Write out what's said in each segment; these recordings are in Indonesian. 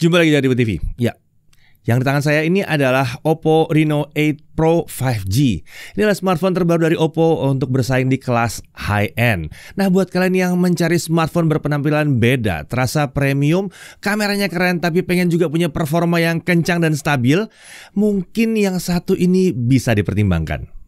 Jumpa lagi dari TV. Ya. Yang di tangan saya ini adalah Oppo Reno 8 Pro 5G. Ini adalah smartphone terbaru dari Oppo untuk bersaing di kelas high-end. Nah, buat kalian yang mencari smartphone berpenampilan beda, terasa premium, kameranya keren tapi pengen juga punya performa yang kencang dan stabil, mungkin yang satu ini bisa dipertimbangkan.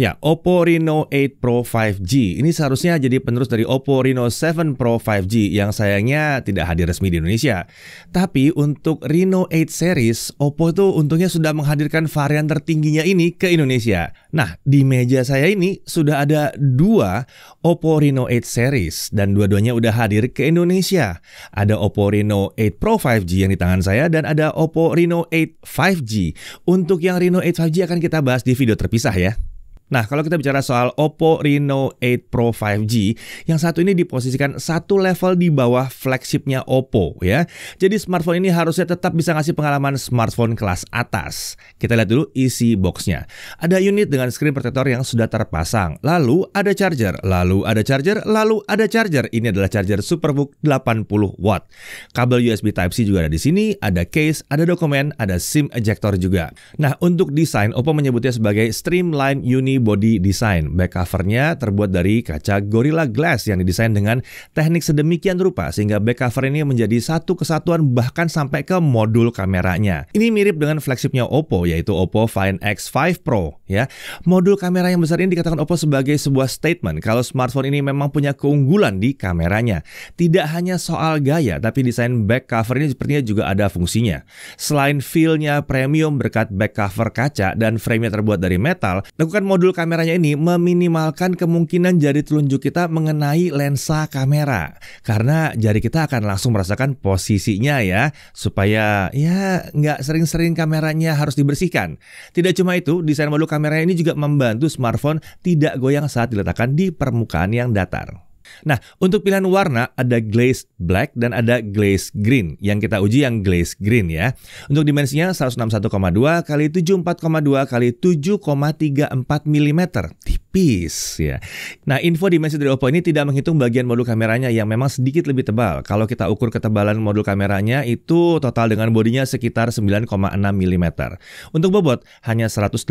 Ya, Oppo Reno 8 Pro 5G. Ini seharusnya jadi penerus dari Oppo Reno 7 Pro 5G yang sayangnya tidak hadir resmi di Indonesia. Tapi untuk Reno 8 series, Oppo itu untungnya sudah menghadirkan varian tertingginya ini ke Indonesia. Nah, di meja saya ini sudah ada dua Oppo Reno 8 series dan dua-duanya udah hadir ke Indonesia. Ada Oppo Reno 8 Pro 5G yang di tangan saya dan ada Oppo Reno 8 5G. Untuk yang Reno 8 5G akan kita bahas di video terpisah ya. Nah, kalau kita bicara soal Oppo Reno 8 Pro 5G, yang satu ini diposisikan satu level di bawah flagshipnya Oppo ya. Jadi smartphone ini harusnya tetap bisa ngasih pengalaman smartphone kelas atas. Kita lihat dulu isi boxnya. Ada unit dengan screen protector yang sudah terpasang, lalu ada charger, lalu ada charger, lalu ada charger. Ini adalah charger Superbook 80 watt. Kabel USB Type-C juga ada di sini, ada case, ada dokumen, ada SIM ejector juga. Nah, untuk desain, Oppo menyebutnya sebagai Streamline Uni body design. Back covernya terbuat dari kaca Gorilla Glass yang didesain dengan teknik sedemikian rupa sehingga back cover ini menjadi satu kesatuan bahkan sampai ke modul kameranya. Ini mirip dengan flagshipnya Oppo yaitu Oppo Find X5 Pro ya. Modul kamera yang besar ini dikatakan Oppo sebagai sebuah statement kalau smartphone ini memang punya keunggulan di kameranya. Tidak hanya soal gaya tapi desain back cover ini sepertinya juga ada fungsinya. Selain feel-nya premium berkat back cover kaca dan frame-nya terbuat dari metal, lakukan modul Modul kameranya ini meminimalkan kemungkinan jari telunjuk kita mengenai lensa kamera karena jari kita akan langsung merasakan posisinya ya supaya ya nggak sering-sering kameranya harus dibersihkan. Tidak cuma itu, desain modul kamera ini juga membantu smartphone tidak goyang saat diletakkan di permukaan yang datar. Nah, untuk pilihan warna ada glaze black dan ada glaze green. Yang kita uji yang glaze green ya. Untuk dimensinya 161,2 kali 74,2 kali 7,34 mm tipis ya. Nah, info dimensi dari Oppo ini tidak menghitung bagian modul kameranya yang memang sedikit lebih tebal. Kalau kita ukur ketebalan modul kameranya itu total dengan bodinya sekitar 9,6 mm. Untuk bobot hanya 183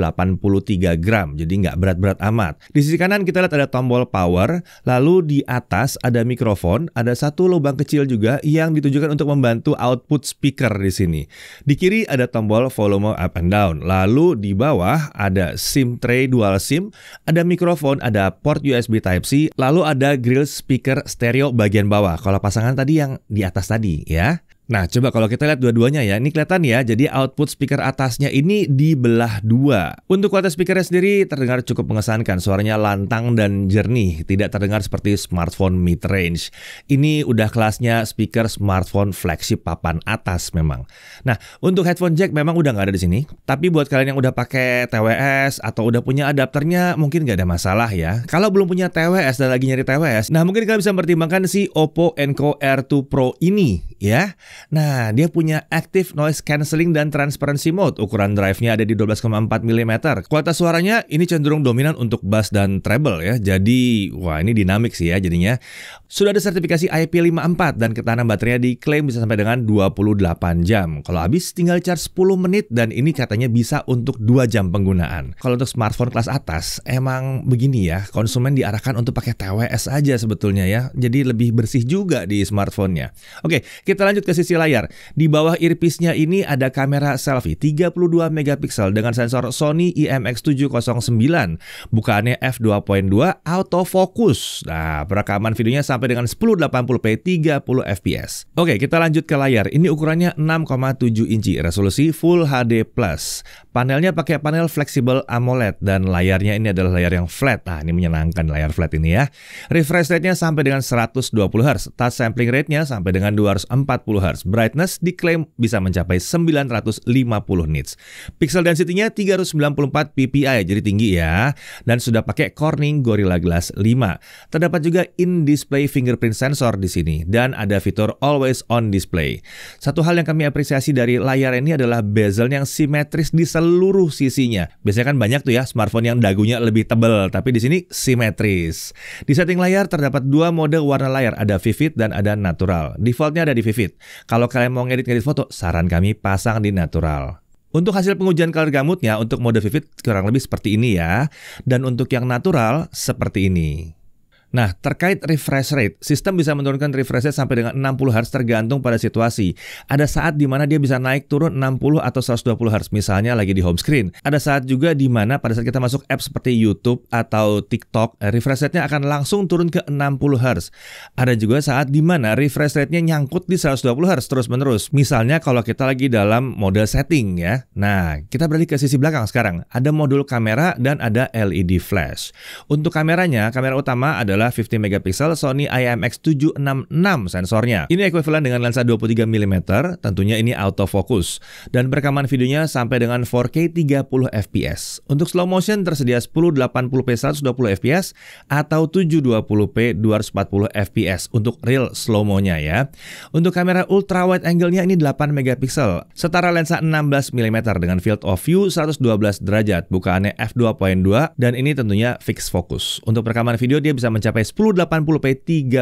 gram, jadi nggak berat-berat amat. Di sisi kanan kita lihat ada tombol power, lalu di atas ada mikrofon, ada satu lubang kecil juga yang ditujukan untuk membantu output speaker di sini. Di kiri ada tombol volume up and down, lalu di bawah ada SIM tray dual SIM, ada mikrofon, ada port USB Type-C, lalu ada grill speaker stereo bagian bawah. Kalau pasangan tadi yang di atas tadi ya. Nah, coba kalau kita lihat dua-duanya ya, ini kelihatan ya, jadi output speaker atasnya ini dibelah dua. Untuk kualitas speakernya sendiri terdengar cukup mengesankan, suaranya lantang dan jernih, tidak terdengar seperti smartphone mid-range. Ini udah kelasnya speaker smartphone flagship papan atas memang. Nah, untuk headphone jack memang udah nggak ada di sini, tapi buat kalian yang udah pakai TWS atau udah punya adapternya mungkin nggak ada masalah ya. Kalau belum punya TWS dan lagi nyari TWS, nah mungkin kalian bisa mempertimbangkan si Oppo Enco R2 Pro ini ya. Nah, dia punya active noise cancelling dan transparency mode. Ukuran drive-nya ada di 12,4 mm. Kualitas suaranya ini cenderung dominan untuk bass dan treble ya. Jadi, wah ini dinamik sih ya jadinya. Sudah ada sertifikasi IP54 dan ketahanan baterainya diklaim bisa sampai dengan 28 jam. Kalau habis tinggal charge 10 menit dan ini katanya bisa untuk 2 jam penggunaan. Kalau untuk smartphone kelas atas emang begini ya, konsumen diarahkan untuk pakai TWS aja sebetulnya ya. Jadi lebih bersih juga di smartphone-nya. Oke, kita lanjut ke sisi layar. Di bawah earpiece-nya ini ada kamera selfie 32 megapiksel dengan sensor Sony IMX709. Bukaannya f2.2 autofocus. Nah, perekaman videonya sampai sampai dengan 1080p 30 fps. Oke, kita lanjut ke layar. Ini ukurannya 6,7 inci, resolusi Full HD+. Panelnya pakai panel fleksibel AMOLED dan layarnya ini adalah layar yang flat. Ah, ini menyenangkan layar flat ini ya. Refresh rate-nya sampai dengan 120 Hz, touch sampling rate-nya sampai dengan 240 Hz. Brightness diklaim bisa mencapai 950 nits. Pixel density-nya 394 ppi, jadi tinggi ya. Dan sudah pakai Corning Gorilla Glass 5. Terdapat juga in-display fingerprint sensor di sini dan ada fitur always on display. Satu hal yang kami apresiasi dari layar ini adalah bezel yang simetris di seluruh sisinya. Biasanya kan banyak tuh ya smartphone yang dagunya lebih tebal, tapi di sini simetris. Di setting layar terdapat dua mode warna layar, ada vivid dan ada natural. Defaultnya ada di vivid. Kalau kalian mau ngedit-ngedit foto, saran kami pasang di natural. Untuk hasil pengujian color gamutnya untuk mode vivid kurang lebih seperti ini ya. Dan untuk yang natural seperti ini. Nah, terkait refresh rate, sistem bisa menurunkan refresh rate sampai dengan 60 Hz tergantung pada situasi. Ada saat di mana dia bisa naik turun 60 atau 120 Hz, misalnya lagi di home screen. Ada saat juga di mana pada saat kita masuk app seperti YouTube atau TikTok, eh, refresh rate-nya akan langsung turun ke 60 Hz. Ada juga saat di mana refresh rate-nya nyangkut di 120 Hz terus-menerus. Misalnya kalau kita lagi dalam mode setting ya. Nah, kita beralih ke sisi belakang sekarang. Ada modul kamera dan ada LED flash. Untuk kameranya, kamera utama adalah adalah 50 megapiksel Sony IMX766 sensornya. Ini ekuivalen dengan lensa 23 mm, tentunya ini autofocus dan perekaman videonya sampai dengan 4K 30 fps. Untuk slow motion tersedia 1080p 120 fps atau 720p 240 fps untuk real slow mo-nya ya. Untuk kamera ultra wide angle-nya ini 8 megapiksel, setara lensa 16 mm dengan field of view 112 derajat, bukaannya f2.2 dan ini tentunya fixed focus. Untuk perekaman video dia bisa mencapai mencapai 1080p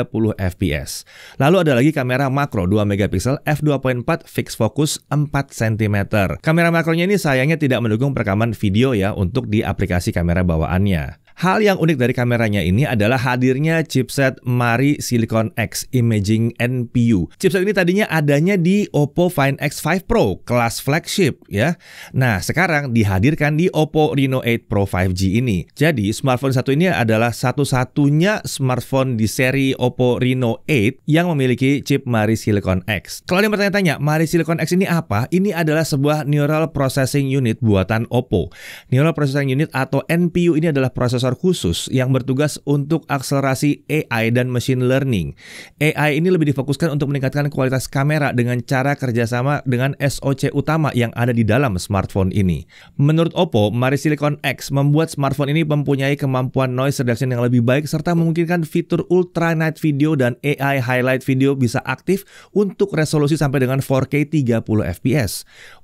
30 fps. Lalu ada lagi kamera makro 2 megapiksel f2.4 fix focus 4 cm. Kamera makronya ini sayangnya tidak mendukung perekaman video ya untuk di aplikasi kamera bawaannya. Hal yang unik dari kameranya ini adalah hadirnya chipset Mari Silicon X Imaging NPU. Chipset ini tadinya adanya di Oppo Find X5 Pro kelas flagship ya. Nah, sekarang dihadirkan di Oppo Reno 8 Pro 5G ini. Jadi, smartphone satu ini adalah satu-satunya smartphone di seri Oppo Reno 8 yang memiliki chip Mari Silicon X. Kalau yang bertanya-tanya, Mari Silicon X ini apa? Ini adalah sebuah neural processing unit buatan Oppo. Neural processing unit atau NPU ini adalah prosesor Profesor khusus yang bertugas untuk akselerasi AI dan machine learning. AI ini lebih difokuskan untuk meningkatkan kualitas kamera dengan cara kerjasama dengan SoC utama yang ada di dalam smartphone ini. Menurut Oppo, Mari Silicon X membuat smartphone ini mempunyai kemampuan noise reduction yang lebih baik serta memungkinkan fitur ultra night video dan AI highlight video bisa aktif untuk resolusi sampai dengan 4K 30 fps.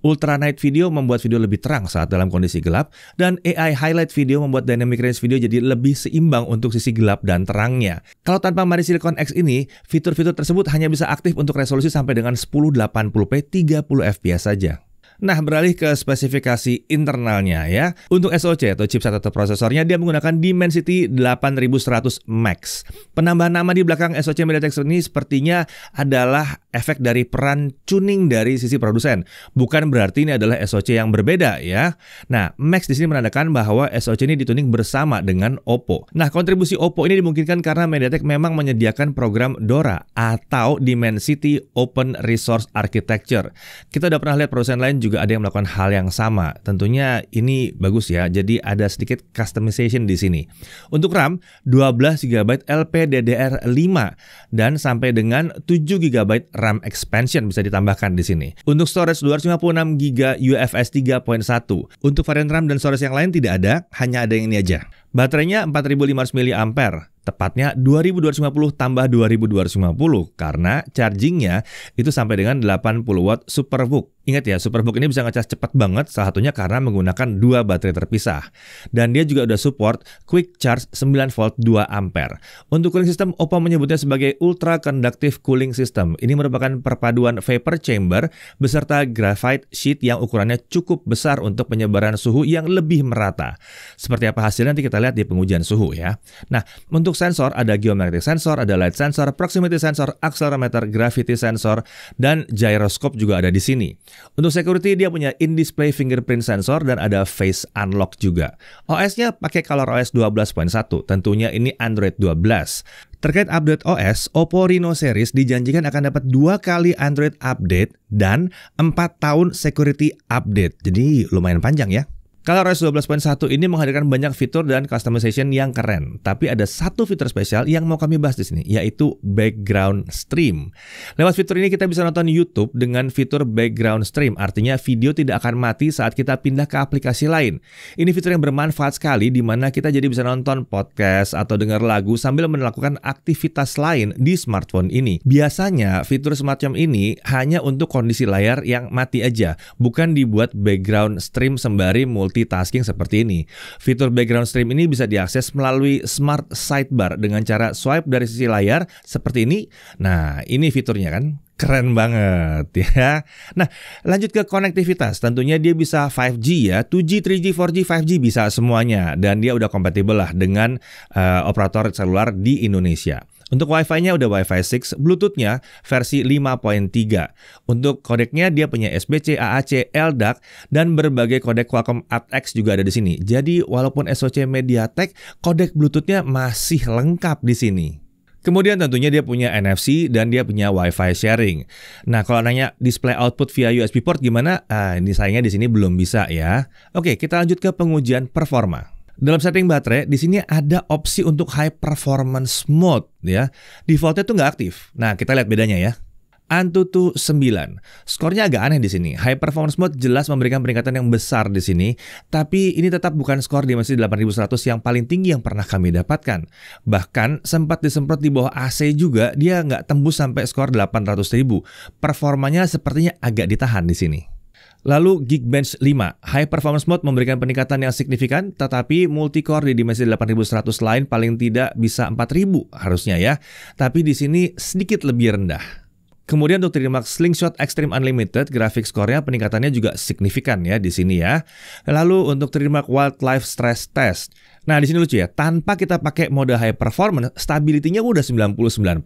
Ultra night video membuat video lebih terang saat dalam kondisi gelap dan AI highlight video membuat dynamic range video video jadi lebih seimbang untuk sisi gelap dan terangnya. Kalau tanpa Mari Silicon X ini, fitur-fitur tersebut hanya bisa aktif untuk resolusi sampai dengan 1080p 30fps saja. Nah, beralih ke spesifikasi internalnya ya. Untuk SoC atau chipset atau prosesornya dia menggunakan Dimensity 8100 Max. Penambahan nama di belakang SoC MediaTek ini sepertinya adalah efek dari peran tuning dari sisi produsen. Bukan berarti ini adalah SoC yang berbeda ya. Nah, Max di sini menandakan bahwa SoC ini dituning bersama dengan Oppo. Nah, kontribusi Oppo ini dimungkinkan karena MediaTek memang menyediakan program DORA atau Dimensity Open Resource Architecture. Kita udah pernah lihat produsen lain juga juga ada yang melakukan hal yang sama. Tentunya ini bagus ya. Jadi ada sedikit customization di sini. Untuk RAM 12 GB LPDDR5 dan sampai dengan 7 GB RAM expansion bisa ditambahkan di sini. Untuk storage 256 GB UFS 3.1. Untuk varian RAM dan storage yang lain tidak ada, hanya ada yang ini aja. Baterainya 4500 mAh, tepatnya 2250 tambah 2250 karena chargingnya itu sampai dengan 80 watt superbook. Ingat ya, Superbook ini bisa ngecas cepat banget, salah satunya karena menggunakan dua baterai terpisah. Dan dia juga udah support Quick Charge 9 volt 2 ampere. Untuk cooling system, Oppo menyebutnya sebagai Ultra Conductive Cooling System. Ini merupakan perpaduan vapor chamber beserta graphite sheet yang ukurannya cukup besar untuk penyebaran suhu yang lebih merata. Seperti apa hasilnya nanti kita lihat di pengujian suhu ya. Nah, untuk sensor ada geomagnetic sensor, ada light sensor, proximity sensor, accelerometer, gravity sensor, dan gyroscope juga ada di sini. Untuk security dia punya in-display fingerprint sensor dan ada face unlock juga. OS-nya pakai Color OS 12.1, tentunya ini Android 12. Terkait update OS, Oppo Reno series dijanjikan akan dapat dua kali Android update dan 4 tahun security update. Jadi lumayan panjang ya. ColorOS 12.1 ini menghadirkan banyak fitur dan customization yang keren, tapi ada satu fitur spesial yang mau kami bahas di sini, yaitu background stream. Lewat fitur ini kita bisa nonton YouTube dengan fitur background stream, artinya video tidak akan mati saat kita pindah ke aplikasi lain. Ini fitur yang bermanfaat sekali di mana kita jadi bisa nonton podcast atau dengar lagu sambil melakukan aktivitas lain di smartphone ini. Biasanya fitur semacam ini hanya untuk kondisi layar yang mati aja, bukan dibuat background stream sembari multi multitasking seperti ini. Fitur background stream ini bisa diakses melalui smart sidebar dengan cara swipe dari sisi layar seperti ini. Nah, ini fiturnya kan keren banget ya. Nah, lanjut ke konektivitas. Tentunya dia bisa 5G ya, 2G, 3G, 4G, 5G bisa semuanya dan dia udah kompatibel lah dengan uh, operator seluler di Indonesia. Untuk Wi-Fi-nya udah Wi-Fi 6, Bluetooth-nya versi 5.3. Untuk kodeknya dia punya SBC, AAC, LDAC, dan berbagai kodek Qualcomm ATX juga ada di sini. Jadi walaupun SoC MediaTek, kodek Bluetooth-nya masih lengkap di sini. Kemudian tentunya dia punya NFC dan dia punya Wi-Fi sharing. Nah kalau nanya display output via USB port gimana? Ah, ini sayangnya di sini belum bisa ya. Oke kita lanjut ke pengujian performa. Dalam setting baterai, di sini ada opsi untuk high performance mode ya. Defaultnya tuh nggak aktif. Nah, kita lihat bedanya ya. Antutu 9. Skornya agak aneh di sini. High performance mode jelas memberikan peringkatan yang besar di sini, tapi ini tetap bukan skor di masih 8100 yang paling tinggi yang pernah kami dapatkan. Bahkan sempat disemprot di bawah AC juga, dia nggak tembus sampai skor 800.000. Performanya sepertinya agak ditahan di sini. Lalu Geekbench 5, High Performance Mode memberikan peningkatan yang signifikan, tetapi Multicore di dimensi 8100 lain paling tidak bisa 4000 harusnya ya. Tapi di sini sedikit lebih rendah, Kemudian untuk Trimark Slingshot Extreme Unlimited, grafik skornya peningkatannya juga signifikan ya di sini ya. Lalu untuk Trimark Wildlife Stress Test. Nah, di sini lucu ya, tanpa kita pakai mode high performance, stability-nya udah 99%.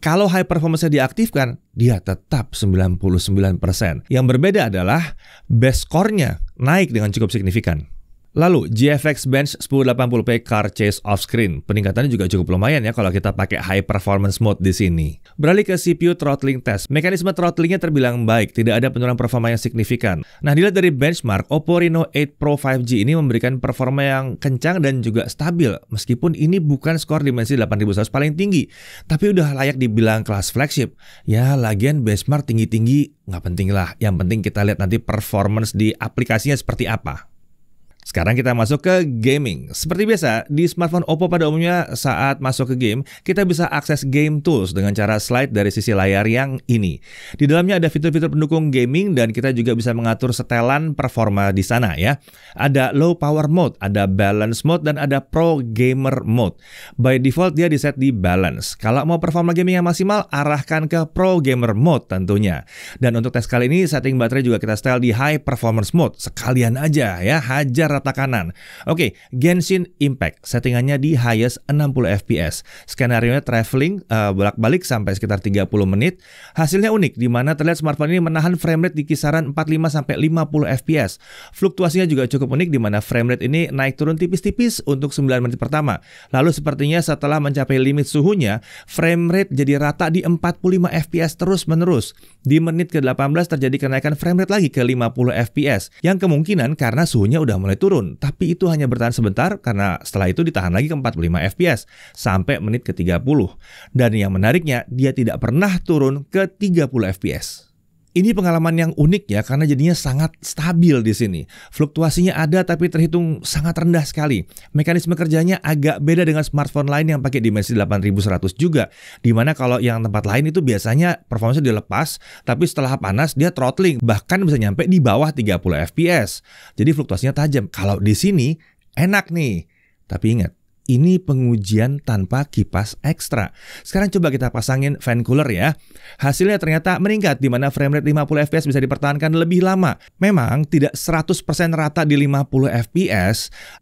Kalau high performance-nya diaktifkan, dia tetap 99%. Yang berbeda adalah base score-nya naik dengan cukup signifikan. Lalu GFX Bench 1080p Car Chase Off Screen, peningkatannya juga cukup lumayan ya kalau kita pakai high performance mode di sini. Beralih ke CPU throttling test, mekanisme throttlingnya terbilang baik, tidak ada penurunan performa yang signifikan. Nah dilihat dari benchmark, Oppo Reno 8 Pro 5G ini memberikan performa yang kencang dan juga stabil, meskipun ini bukan skor dimensi 8100 paling tinggi, tapi udah layak dibilang kelas flagship. Ya lagian benchmark tinggi-tinggi nggak penting lah, yang penting kita lihat nanti performance di aplikasinya seperti apa. Sekarang kita masuk ke gaming. Seperti biasa, di smartphone Oppo pada umumnya saat masuk ke game, kita bisa akses game tools dengan cara slide dari sisi layar yang ini. Di dalamnya ada fitur-fitur pendukung gaming dan kita juga bisa mengatur setelan performa di sana ya. Ada low power mode, ada balance mode, dan ada pro gamer mode. By default dia diset di balance. Kalau mau performa gaming yang maksimal, arahkan ke pro gamer mode tentunya. Dan untuk tes kali ini, setting baterai juga kita setel di high performance mode. Sekalian aja ya, hajar rata kanan. Oke, okay, Genshin Impact settingannya di highest 60 fps. Skenario-nya traveling uh, bolak-balik sampai sekitar 30 menit. Hasilnya unik di mana terlihat smartphone ini menahan frame rate di kisaran 45 sampai 50 fps. Fluktuasinya juga cukup unik di mana frame rate ini naik turun tipis-tipis untuk 9 menit pertama. Lalu sepertinya setelah mencapai limit suhunya, frame rate jadi rata di 45 fps terus-menerus. Di menit ke-18 terjadi kenaikan frame rate lagi ke 50 fps yang kemungkinan karena suhunya udah mulai turun turun, tapi itu hanya bertahan sebentar karena setelah itu ditahan lagi ke 45 fps sampai menit ke 30. Dan yang menariknya, dia tidak pernah turun ke 30 fps. Ini pengalaman yang unik ya karena jadinya sangat stabil di sini. Fluktuasinya ada tapi terhitung sangat rendah sekali. Mekanisme kerjanya agak beda dengan smartphone lain yang pakai dimensi 8100 juga. Dimana kalau yang tempat lain itu biasanya performanya dilepas tapi setelah panas dia throttling bahkan bisa nyampe di bawah 30 fps. Jadi fluktuasinya tajam. Kalau di sini enak nih. Tapi ingat ini pengujian tanpa kipas ekstra. Sekarang coba kita pasangin fan cooler ya. Hasilnya ternyata meningkat di mana frame rate 50 fps bisa dipertahankan lebih lama. Memang tidak 100% rata di 50 fps,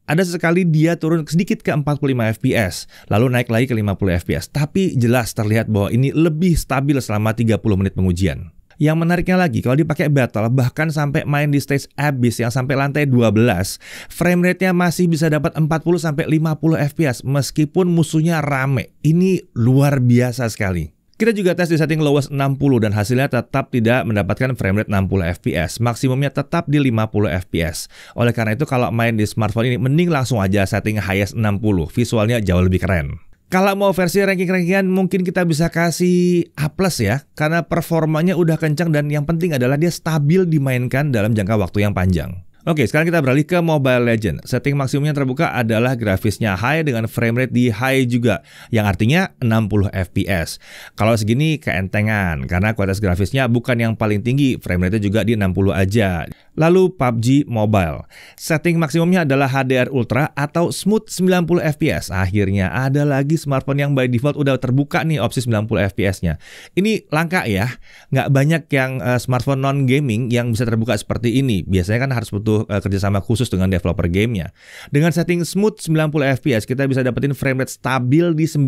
ada sekali dia turun sedikit ke 45 fps, lalu naik lagi ke 50 fps. Tapi jelas terlihat bahwa ini lebih stabil selama 30 menit pengujian. Yang menariknya lagi, kalau dipakai battle, bahkan sampai main di stage abyss yang sampai lantai 12, frame rate-nya masih bisa dapat 40 sampai 50 FPS meskipun musuhnya rame. Ini luar biasa sekali. Kita juga tes di setting lowest 60 dan hasilnya tetap tidak mendapatkan frame rate 60 fps, maksimumnya tetap di 50 fps. Oleh karena itu kalau main di smartphone ini mending langsung aja setting highest 60, visualnya jauh lebih keren. Kalau mau versi ranking-rankingan mungkin kita bisa kasih A plus ya karena performanya udah kencang dan yang penting adalah dia stabil dimainkan dalam jangka waktu yang panjang. Oke, sekarang kita beralih ke Mobile Legend. Setting maksimumnya terbuka adalah grafisnya high dengan frame rate di high juga, yang artinya 60 fps. Kalau segini keentengan, karena kualitas grafisnya bukan yang paling tinggi, frame rate-nya juga di 60 aja. Lalu PUBG Mobile. Setting maksimumnya adalah HDR Ultra atau smooth 90 FPS. Akhirnya ada lagi smartphone yang by default udah terbuka nih opsi 90 FPS-nya. Ini langka ya. Nggak banyak yang uh, smartphone non gaming yang bisa terbuka seperti ini. Biasanya kan harus butuh uh, kerjasama khusus dengan developer gamenya. Dengan setting smooth 90 FPS kita bisa dapetin frame rate stabil di 90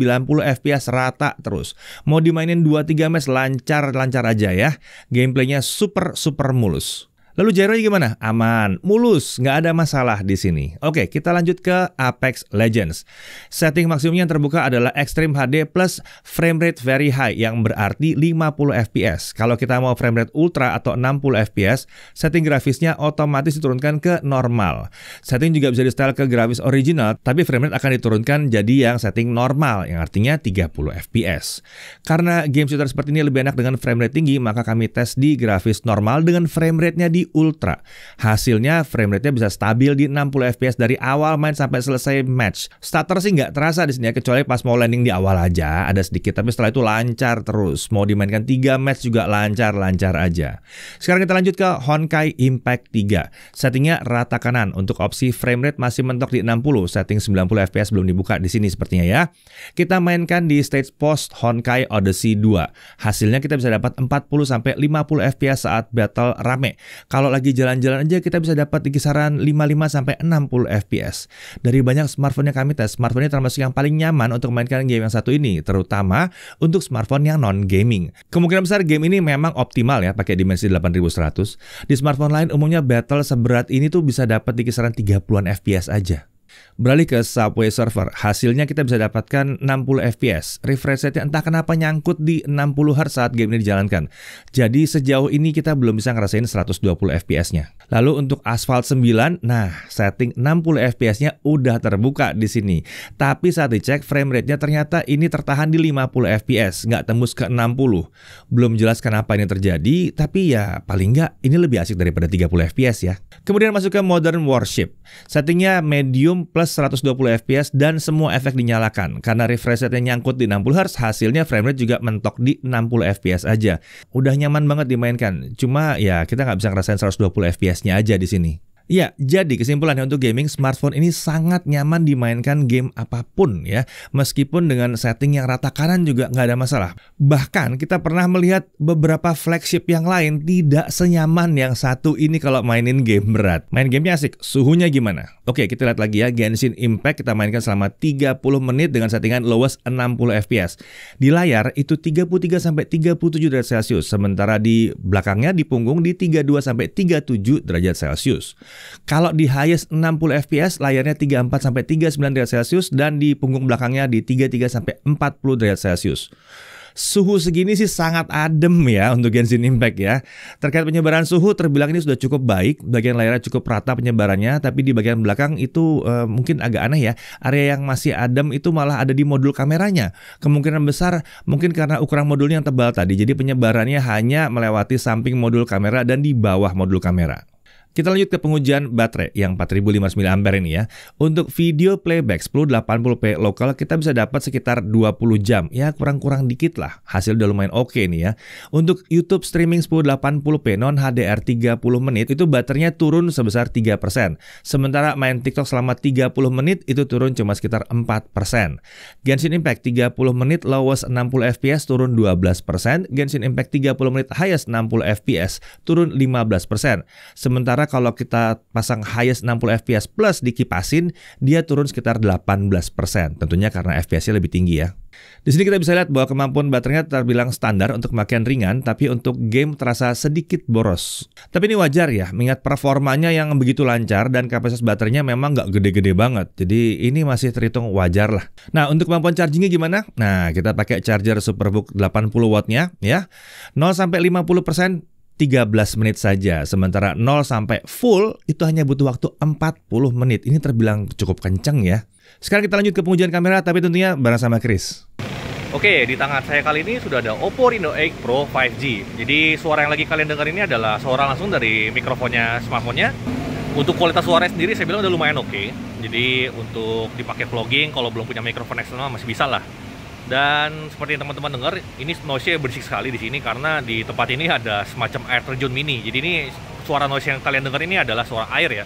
FPS rata terus. Mau dimainin 2-3 match lancar-lancar aja ya. Gameplaynya super super mulus. Lalu Jairo gimana? Aman, mulus, nggak ada masalah di sini. Oke, kita lanjut ke Apex Legends. Setting maksimum yang terbuka adalah Extreme HD plus frame rate very high yang berarti 50 fps. Kalau kita mau frame rate ultra atau 60 fps, setting grafisnya otomatis diturunkan ke normal. Setting juga bisa di style ke grafis original, tapi frame rate akan diturunkan jadi yang setting normal, yang artinya 30 fps. Karena game shooter seperti ini lebih enak dengan frame rate tinggi, maka kami tes di grafis normal dengan frame rate-nya di Ultra. Hasilnya frame rate-nya bisa stabil di 60 fps dari awal main sampai selesai match. Starter sih nggak terasa di sini ya, kecuali pas mau landing di awal aja ada sedikit, tapi setelah itu lancar terus. Mau dimainkan 3 match juga lancar-lancar aja. Sekarang kita lanjut ke Honkai Impact 3. Settingnya rata kanan untuk opsi frame rate masih mentok di 60, setting 90 fps belum dibuka di sini sepertinya ya. Kita mainkan di stage post Honkai Odyssey 2. Hasilnya kita bisa dapat 40 sampai 50 fps saat battle rame. Kalau lagi jalan-jalan aja kita bisa dapat di kisaran 55 sampai 60 FPS. Dari banyak smartphone yang kami tes, smartphone ini termasuk yang paling nyaman untuk memainkan game yang satu ini, terutama untuk smartphone yang non gaming. Kemungkinan besar game ini memang optimal ya pakai dimensi 8100. Di smartphone lain umumnya battle seberat ini tuh bisa dapat di kisaran 30-an FPS aja. Beralih ke Subway server hasilnya kita bisa dapatkan 60 fps. Refresh rate-nya entah kenapa nyangkut di 60 Hz saat game ini dijalankan. Jadi sejauh ini kita belum bisa ngerasain 120 fps-nya. Lalu untuk Asphalt 9, nah setting 60 fps-nya udah terbuka di sini. Tapi saat dicek frame rate-nya ternyata ini tertahan di 50 fps, nggak tembus ke 60. Belum jelas kenapa ini terjadi, tapi ya paling nggak ini lebih asik daripada 30 fps ya. Kemudian masuk ke Modern Warship. Settingnya medium plus 120 fps dan semua efek dinyalakan. Karena refresh rate nyangkut di 60 Hz, hasilnya frame rate juga mentok di 60 fps aja. Udah nyaman banget dimainkan, cuma ya kita nggak bisa ngerasain 120 fps-nya aja di sini. Ya, jadi kesimpulannya untuk gaming, smartphone ini sangat nyaman dimainkan game apapun ya. Meskipun dengan setting yang rata kanan juga nggak ada masalah. Bahkan kita pernah melihat beberapa flagship yang lain tidak senyaman yang satu ini kalau mainin game berat. Main gamenya asik, suhunya gimana? Oke, kita lihat lagi ya, Genshin Impact kita mainkan selama 30 menit dengan settingan lowest 60 fps. Di layar itu 33 sampai 37 derajat Celcius, sementara di belakangnya di punggung di 32 sampai 37 derajat Celcius. Kalau di highest 60 fps layarnya 34 sampai 39 derajat Celcius dan di punggung belakangnya di 33 sampai 40 derajat Celcius suhu segini sih sangat adem ya untuk Genshin Impact ya. Terkait penyebaran suhu terbilang ini sudah cukup baik, bagian layarnya cukup rata penyebarannya, tapi di bagian belakang itu e, mungkin agak aneh ya. Area yang masih adem itu malah ada di modul kameranya. Kemungkinan besar mungkin karena ukuran modulnya yang tebal tadi, jadi penyebarannya hanya melewati samping modul kamera dan di bawah modul kamera. Kita lanjut ke pengujian baterai yang 4500 mAh ini ya. Untuk video playback 1080p lokal kita bisa dapat sekitar 20 jam. Ya kurang-kurang dikit lah. Hasil udah lumayan oke okay nih ya. Untuk YouTube streaming 1080p non HDR 30 menit itu baterainya turun sebesar 3%. Sementara main TikTok selama 30 menit itu turun cuma sekitar 4%. Genshin Impact 30 menit lowest 60 fps turun 12%. Genshin Impact 30 menit highest 60 fps turun 15%. Sementara sementara kalau kita pasang highest 60 fps plus dikipasin, dia turun sekitar 18%. Tentunya karena fps-nya lebih tinggi ya. Di sini kita bisa lihat bahwa kemampuan baterainya terbilang standar untuk pemakaian ringan, tapi untuk game terasa sedikit boros. Tapi ini wajar ya, mengingat performanya yang begitu lancar dan kapasitas baterainya memang nggak gede-gede banget. Jadi ini masih terhitung wajar lah. Nah, untuk kemampuan chargingnya gimana? Nah, kita pakai charger Superbook 80 wattnya ya. 0 sampai 50% 13 menit saja. Sementara 0 sampai full itu hanya butuh waktu 40 menit. Ini terbilang cukup kencang ya. Sekarang kita lanjut ke pengujian kamera tapi tentunya bareng sama Chris. Oke, di tangan saya kali ini sudah ada Oppo Reno 8 Pro 5G. Jadi suara yang lagi kalian dengar ini adalah suara langsung dari mikrofonnya smartphone-nya. Untuk kualitas suara sendiri saya bilang udah lumayan oke. Okay. Jadi untuk dipakai vlogging kalau belum punya mikrofon eksternal masih bisa lah. Dan seperti yang teman-teman dengar, ini noise nya bersih sekali di sini karena di tempat ini ada semacam air terjun mini. Jadi ini suara noise yang kalian dengar ini adalah suara air ya.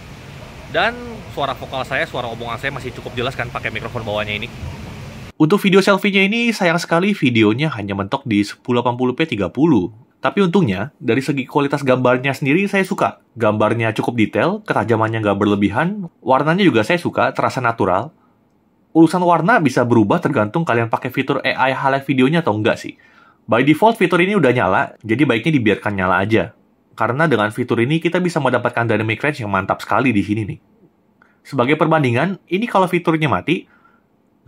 Dan suara vokal saya, suara omongan saya masih cukup jelas kan pakai mikrofon bawahnya ini. Untuk video selfie-nya ini, sayang sekali videonya hanya mentok di 1080p 30. Tapi untungnya, dari segi kualitas gambarnya sendiri saya suka. Gambarnya cukup detail, ketajamannya nggak berlebihan, warnanya juga saya suka, terasa natural urusan warna bisa berubah tergantung kalian pakai fitur AI highlight videonya atau enggak sih. By default fitur ini udah nyala, jadi baiknya dibiarkan nyala aja. Karena dengan fitur ini kita bisa mendapatkan dynamic range yang mantap sekali di sini nih. Sebagai perbandingan, ini kalau fiturnya mati,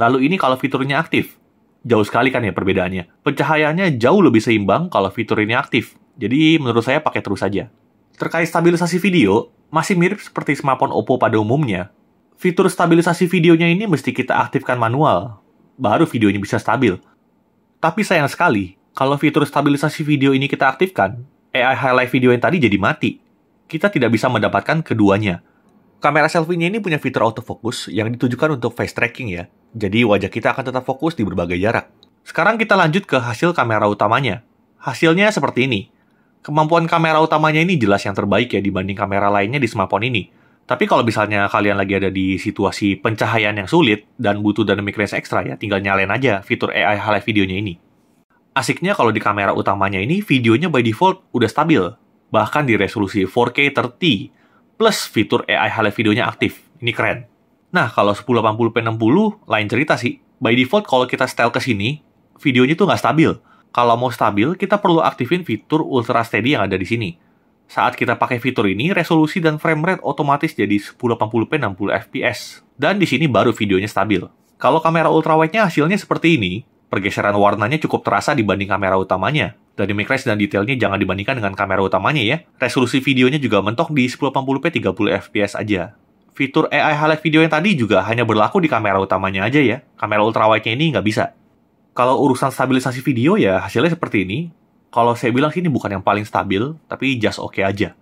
lalu ini kalau fiturnya aktif. Jauh sekali kan ya perbedaannya. Pencahayaannya jauh lebih seimbang kalau fitur ini aktif. Jadi menurut saya pakai terus saja. Terkait stabilisasi video, masih mirip seperti smartphone Oppo pada umumnya, fitur stabilisasi videonya ini mesti kita aktifkan manual, baru videonya bisa stabil. Tapi sayang sekali, kalau fitur stabilisasi video ini kita aktifkan, AI highlight video yang tadi jadi mati. Kita tidak bisa mendapatkan keduanya. Kamera selfie-nya ini punya fitur autofocus yang ditujukan untuk face tracking ya, jadi wajah kita akan tetap fokus di berbagai jarak. Sekarang kita lanjut ke hasil kamera utamanya. Hasilnya seperti ini. Kemampuan kamera utamanya ini jelas yang terbaik ya dibanding kamera lainnya di smartphone ini tapi kalau misalnya kalian lagi ada di situasi pencahayaan yang sulit dan butuh dynamic range ekstra ya, tinggal nyalain aja fitur AI highlight videonya ini. Asiknya kalau di kamera utamanya ini, videonya by default udah stabil, bahkan di resolusi 4K 30, plus fitur AI highlight videonya aktif. Ini keren. Nah, kalau 1080p 60, lain cerita sih. By default kalau kita style ke sini, videonya tuh nggak stabil. Kalau mau stabil, kita perlu aktifin fitur ultra steady yang ada di sini saat kita pakai fitur ini, resolusi dan frame rate otomatis jadi 1080p 60 fps. Dan di sini baru videonya stabil. Kalau kamera ultrawide-nya hasilnya seperti ini, pergeseran warnanya cukup terasa dibanding kamera utamanya. Dynamic range dan detailnya jangan dibandingkan dengan kamera utamanya ya. Resolusi videonya juga mentok di 1080p 30 fps aja. Fitur AI highlight video yang tadi juga hanya berlaku di kamera utamanya aja ya. Kamera ultrawide-nya ini nggak bisa. Kalau urusan stabilisasi video ya hasilnya seperti ini, kalau saya bilang sih ini bukan yang paling stabil, tapi just oke okay aja.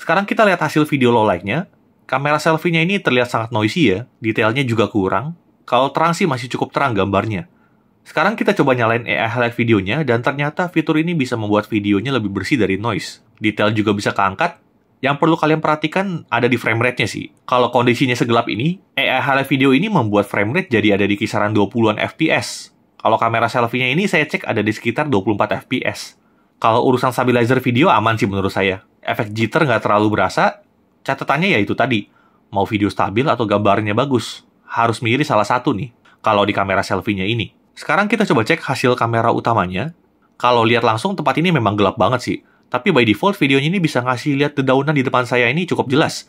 Sekarang kita lihat hasil video low light-nya. Kamera selfie-nya ini terlihat sangat noisy ya, detailnya juga kurang. Kalau terang sih masih cukup terang gambarnya. Sekarang kita coba nyalain AI highlight videonya, dan ternyata fitur ini bisa membuat videonya lebih bersih dari noise. Detail juga bisa keangkat. Yang perlu kalian perhatikan ada di frame rate-nya sih. Kalau kondisinya segelap ini, AI highlight video ini membuat frame rate jadi ada di kisaran 20-an FPS, kalau kamera selfie-nya ini saya cek ada di sekitar 24 fps. Kalau urusan stabilizer video aman sih menurut saya. Efek jitter nggak terlalu berasa, catatannya ya itu tadi. Mau video stabil atau gambarnya bagus, harus milih salah satu nih kalau di kamera selfie-nya ini. Sekarang kita coba cek hasil kamera utamanya. Kalau lihat langsung tempat ini memang gelap banget sih. Tapi by default videonya ini bisa ngasih lihat dedaunan di depan saya ini cukup jelas.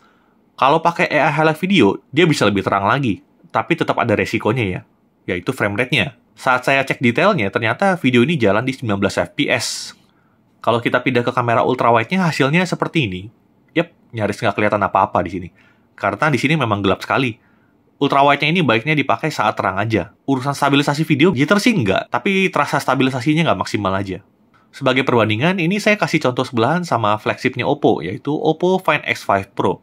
Kalau pakai AI highlight video, dia bisa lebih terang lagi, tapi tetap ada resikonya ya, yaitu frame rate-nya. Saat saya cek detailnya, ternyata video ini jalan di 19 fps. Kalau kita pindah ke kamera ultrawide-nya, hasilnya seperti ini. yep nyaris nggak kelihatan apa-apa di sini. Karena di sini memang gelap sekali. Ultrawide-nya ini baiknya dipakai saat terang aja. Urusan stabilisasi video jitter sih nggak, tapi terasa stabilisasinya nggak maksimal aja. Sebagai perbandingan, ini saya kasih contoh sebelahan sama flagshipnya Oppo, yaitu Oppo Find X5 Pro.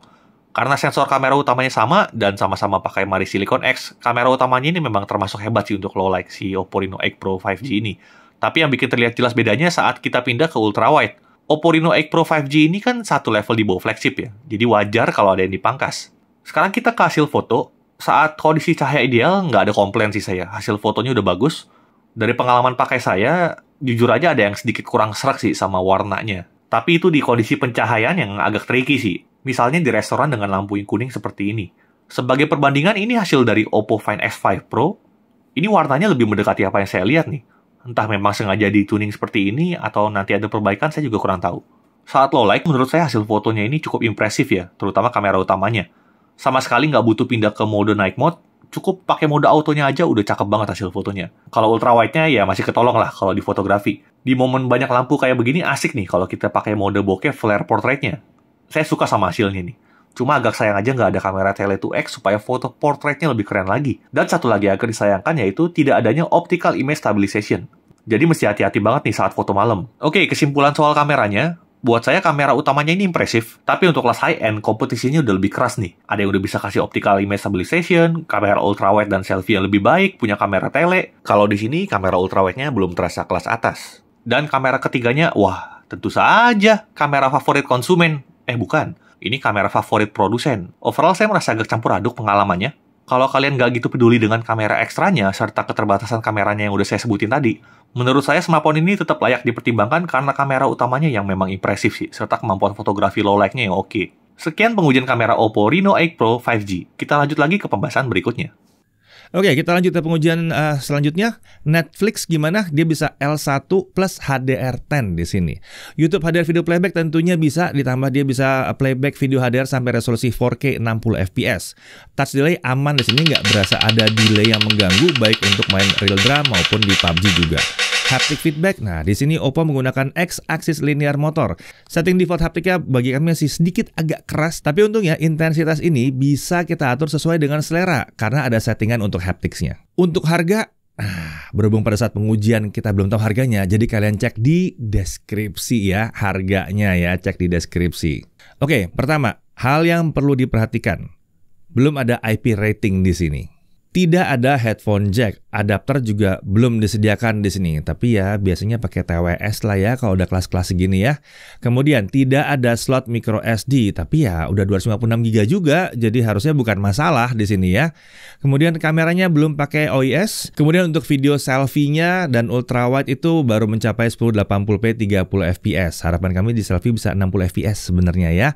Karena sensor kamera utamanya sama dan sama-sama pakai Mari Silicon X, kamera utamanya ini memang termasuk hebat sih untuk low light si Oppo Reno 8 Pro 5G ini. Tapi yang bikin terlihat jelas bedanya saat kita pindah ke ultra wide. Oppo Reno 8 Pro 5G ini kan satu level di bawah flagship ya, jadi wajar kalau ada yang dipangkas. Sekarang kita ke hasil foto, saat kondisi cahaya ideal nggak ada komplain sih saya, hasil fotonya udah bagus. Dari pengalaman pakai saya, jujur aja ada yang sedikit kurang serak sih sama warnanya. Tapi itu di kondisi pencahayaan yang agak tricky sih misalnya di restoran dengan lampu yang kuning seperti ini. Sebagai perbandingan, ini hasil dari Oppo Find x 5 Pro. Ini warnanya lebih mendekati apa yang saya lihat nih. Entah memang sengaja di-tuning seperti ini atau nanti ada perbaikan, saya juga kurang tahu. Saat low light, menurut saya hasil fotonya ini cukup impresif ya, terutama kamera utamanya. Sama sekali nggak butuh pindah ke mode night mode, cukup pakai mode autonya aja udah cakep banget hasil fotonya. Kalau wide nya ya masih ketolong lah kalau di fotografi. Di momen banyak lampu kayak begini asik nih kalau kita pakai mode bokeh flare portrait-nya saya suka sama hasilnya nih. Cuma agak sayang aja nggak ada kamera tele 2x supaya foto portraitnya lebih keren lagi. Dan satu lagi yang akan disayangkan yaitu tidak adanya optical image stabilization. Jadi mesti hati-hati banget nih saat foto malam. Oke, kesimpulan soal kameranya, buat saya kamera utamanya ini impresif, tapi untuk kelas high-end kompetisinya udah lebih keras nih. Ada yang udah bisa kasih optical image stabilization, kamera ultrawide dan selfie yang lebih baik, punya kamera tele. Kalau di sini kamera ultrawide-nya belum terasa kelas atas. Dan kamera ketiganya, wah tentu saja kamera favorit konsumen, Eh bukan, ini kamera favorit produsen. Overall saya merasa agak campur aduk pengalamannya. Kalau kalian nggak gitu peduli dengan kamera ekstranya serta keterbatasan kameranya yang udah saya sebutin tadi, menurut saya smartphone ini tetap layak dipertimbangkan karena kamera utamanya yang memang impresif sih, serta kemampuan fotografi low light-nya yang oke. Sekian pengujian kamera Oppo Reno 8 Pro 5G. Kita lanjut lagi ke pembahasan berikutnya. Oke, kita lanjut ke pengujian uh, selanjutnya. Netflix gimana dia bisa L1 plus HDR10 di sini. YouTube HDR video playback tentunya bisa ditambah dia bisa eh, playback video HDR sampai resolusi 4K 60 fps. Touch delay aman di sini nggak berasa ada delay yang mengganggu baik untuk main real drama maupun di PUBG juga haptic feedback. Nah, di sini Oppo menggunakan X-axis linear motor. Setting default haptiknya bagi kami masih sedikit agak keras, tapi untungnya intensitas ini bisa kita atur sesuai dengan selera karena ada settingan untuk hapticsnya. Untuk harga, ah, berhubung pada saat pengujian kita belum tahu harganya, jadi kalian cek di deskripsi ya harganya ya, cek di deskripsi. Oke, pertama, hal yang perlu diperhatikan. Belum ada IP rating di sini. Tidak ada headphone jack, adapter juga belum disediakan di sini. Tapi ya biasanya pakai TWS lah ya kalau udah kelas-kelas segini ya. Kemudian tidak ada slot micro SD, tapi ya udah 256 GB juga, jadi harusnya bukan masalah di sini ya. Kemudian kameranya belum pakai OIS. Kemudian untuk video selfie-nya dan ultrawide itu baru mencapai 1080p 30 fps. Harapan kami di selfie bisa 60 fps sebenarnya ya.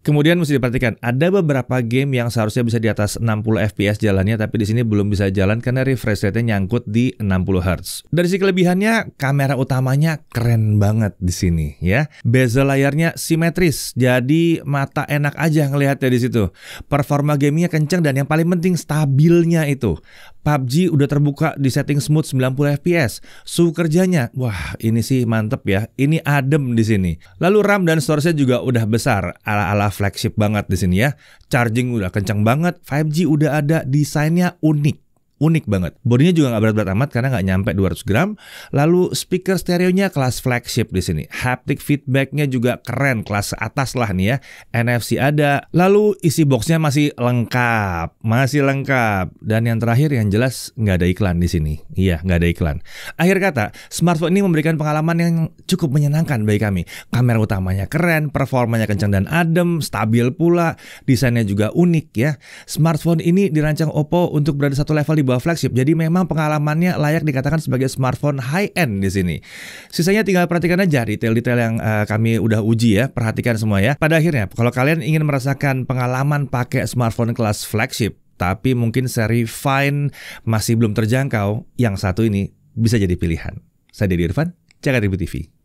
Kemudian mesti diperhatikan, ada beberapa game yang seharusnya bisa di atas 60 fps jalannya tapi di sini belum bisa jalan karena refresh rate-nya nyangkut di 60 Hz. Dari sisi kelebihannya, kamera utamanya keren banget di sini ya. Bezel layarnya simetris, jadi mata enak aja ngelihatnya di situ. Performa gamenya kenceng dan yang paling penting stabilnya itu. PUBG udah terbuka di setting smooth 90 fps. Suhu kerjanya, wah ini sih mantep ya. Ini adem di sini. Lalu RAM dan storage-nya juga udah besar ala-ala flagship banget di sini ya. Charging udah kencang banget, 5G udah ada, desainnya unik unik banget. Bodinya juga nggak berat-berat amat karena nggak nyampe 200 gram. Lalu speaker stereonya kelas flagship di sini. Haptic feedbacknya juga keren, kelas atas lah nih ya. NFC ada. Lalu isi boxnya masih lengkap, masih lengkap. Dan yang terakhir yang jelas nggak ada iklan di sini. Iya, nggak ada iklan. Akhir kata, smartphone ini memberikan pengalaman yang cukup menyenangkan bagi kami. Kamera utamanya keren, performanya kencang dan adem, stabil pula, desainnya juga unik ya. Smartphone ini dirancang Oppo untuk berada satu level di sebuah flagship. Jadi memang pengalamannya layak dikatakan sebagai smartphone high end di sini. Sisanya tinggal perhatikan aja detail-detail yang uh, kami udah uji ya, perhatikan semua ya. Pada akhirnya, kalau kalian ingin merasakan pengalaman pakai smartphone kelas flagship, tapi mungkin seri Fine masih belum terjangkau, yang satu ini bisa jadi pilihan. Saya Dedi Irfan, Jakarta TV.